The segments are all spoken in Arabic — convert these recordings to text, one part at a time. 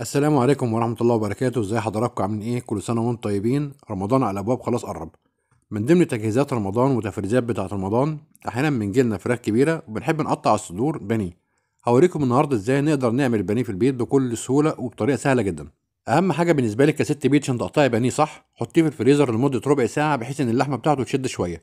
السلام عليكم ورحمة الله وبركاته ازي حضراتكم عاملين ايه كل سنة وانتم طيبين رمضان على الابواب خلاص قرب من ضمن تجهيزات رمضان وتفريزات بتاعة رمضان احيانا بنجيلنا فراخ كبيرة وبنحب نقطع الصدور بني هوريكم النهاردة ازاي نقدر نعمل بني في البيت بكل سهولة وبطريقة سهلة جدا اهم حاجة بالنسبة لك كست بيت عشان تقطعي بني صح حطيه في الفريزر لمدة ربع ساعة بحيث ان اللحمة بتاعته تشد شوية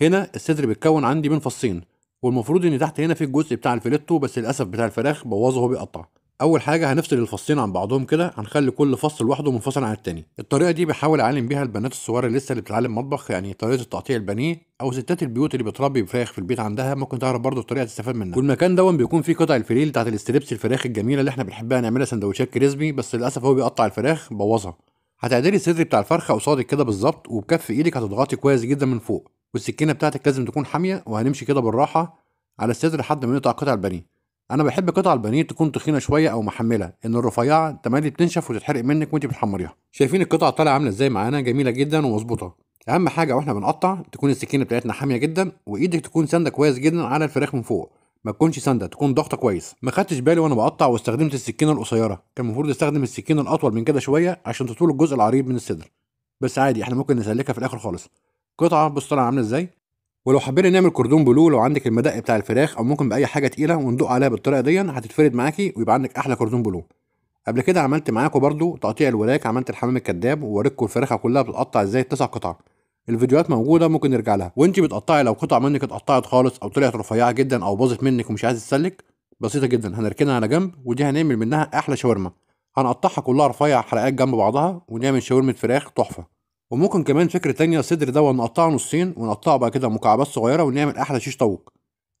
هنا الصدر بيتكون عندي من فصين والمفروض ان تحت هنا في الجزء بتاع الفيليتو بس للاسف بتاع الفراخ بوظه وبيقطع اول حاجه هنفصل الفصين عن بعضهم كده هنخلي كل فص لوحده منفصل عن التاني الطريقه دي بحاول اعلم بيها البنات الصغيره لسه اللي بتتعلم مطبخ يعني طريقه تقطيع البانيه او ستات البيوت اللي بتربي فراخ في البيت عندها ممكن تعرف برضه الطريقه تستفاد منها والمكان دون بيكون فيه قطع الفريل بتاعت الاستريبس الفراخ الجميله اللي احنا بنحبها نعملها سندوتشات كريسبي بس للاسف هو بيقطع الفراخ بوظها هتعدلي الصدر بتاع الفرخه قصادك كده بالظبط وبكف ايدك هتضغطي كويس جدا من فوق والسكينه بتاعتك لازم تكون حاميه وهنمشي كده بالراحه على الصدر لحد ما نقطع قطع البانيه انا بحب قطع البانيه تكون تخينه شويه او محمله ان الرفيعه التمادي بتنشف وتتحرق منك وانت بتحمريها شايفين القطعه طالعه عامله ازاي معانا جميله جدا ومظبوطه اهم حاجه واحنا بنقطع تكون السكينه بتاعتنا حاميه جدا وايدك تكون سانده كويس جدا على الفراخ من فوق ما تكونش سانده تكون ضغطه كويس ما خدتش بالي وانا بقطع واستخدمت السكينه القصيره كان المفروض استخدم السكينه الاطول من كده شويه عشان تطول الجزء العريض من الصدر بس عادي احنا ممكن نسلكها في الاخر خالص قطعه بص طالعه عامله ازاي ولو حبينا نعمل كردون بلو لو عندك المدق بتاع الفراخ او ممكن باي حاجه تقيله وندق عليها بالطريقه دي هتتفرد معاكي ويبقى عندك احلى كردون بلو قبل كده عملت معاكم برضو تقطيع الوراك عملت الحمام الكذاب ووريتكم الفراخه كلها بتتقطع ازاي تسع قطع الفيديوهات موجوده ممكن نرجع لها وانت بتقطعي لو قطع منك اتقطعت خالص او طلعت رفيعه جدا او باظت منك ومش عايز تسلك بسيطه جدا هنركنها على جنب ودي هنعمل منها احلى شاورما هنقطعها كلها رفيع حلقات جنب بعضها ونعمل شاورما فراخ تحفه وممكن كمان فكرة تانية صدر ده ونقطعه نصين ونقطعه بقى كده مكعبات صغيرة ونعمل أحلى شيش طاووق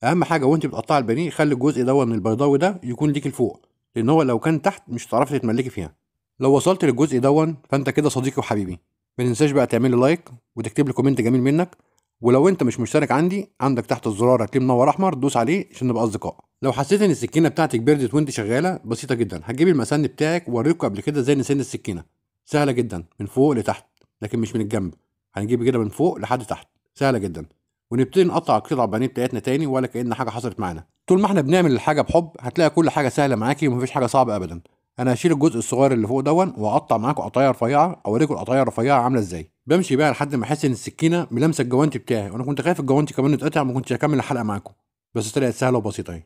أهم حاجة وأنت بتقطعي البانيه خلي الجزء ده البيضاوي ده يكون ليكي لفوق لأن هو لو كان تحت مش هتعرفي تتملكي فيها لو وصلت للجزء ده فأنت كده صديقي وحبيبي ما تنساش بقى تعملي لايك وتكتب لي كومنت جميل منك ولو انت مش مشترك عندي عندك تحت الزرار هتلاقيه منور احمر دوس عليه عشان نبقى اصدقاء لو حسيت ان السكينه بتاعتك بردت وانت شغاله بسيطه جدا هتجيبي المسند بتاعك ووريكوا قبل كده ازاي نسن السكينه سهله جدا من فوق لتحت لكن مش من الجنب هنجيب كده من فوق لحد تحت سهله جدا ونبتدي نقطع القطع البانيه بتاعتنا تاني ولا كأن حاجه حصلت معانا طول ما احنا بنعمل الحاجه بحب هتلاقي كل حاجه سهله معاكي ومفيش حاجه صعبه ابدا انا هشيل الجزء الصغير اللي فوق دون واقطع معاكم قطايه رفيعه اوريكم القطايه الرفيعه عامله ازاي بمشي بيها لحد ما احس ان السكينه ملامسه الجوانتي بتاعي وانا كنت خايف الجوانتي كمان يتقطع ما كنتش هكمل الحلقه معاكم بس طلعت سهله وبسيطه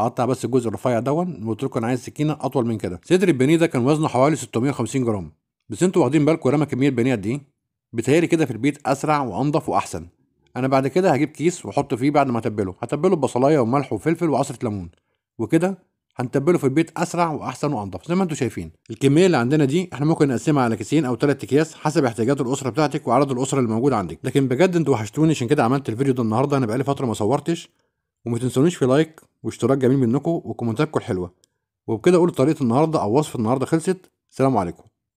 هقطع بس الجزء الرفيع دون وقلت لكم انا عايز سكينه اطول من كده صدر البانيه ده كان وزنه حوالي 650 جرام بس انتوا واخدين بالكم رمى كميه بنيه قد ايه بتهيالي كده في البيت اسرع وانضف واحسن انا بعد كده هجيب كيس واحط فيه بعد ما اتبله هتبله ببصلايه وملح وفلفل وعصره ليمون وكده هنتبله في البيت اسرع واحسن وانضف زي ما انتم شايفين الكميه اللي عندنا دي احنا ممكن نقسمها على كيسين او ثلاث اكياس حسب احتياجات الاسره بتاعتك وعدد الاسره اللي موجود عندك لكن بجد انتوا وحشتوني عشان كده عملت الفيديو ده النهارده انا بقالي فتره ما صورتش وما تنسونيش في لايك واشتراك جميل منكم وكومنتاتكم الحلوه وبكده اقول طريقه النهارده او وصف النهارده خلصت سلام عليكم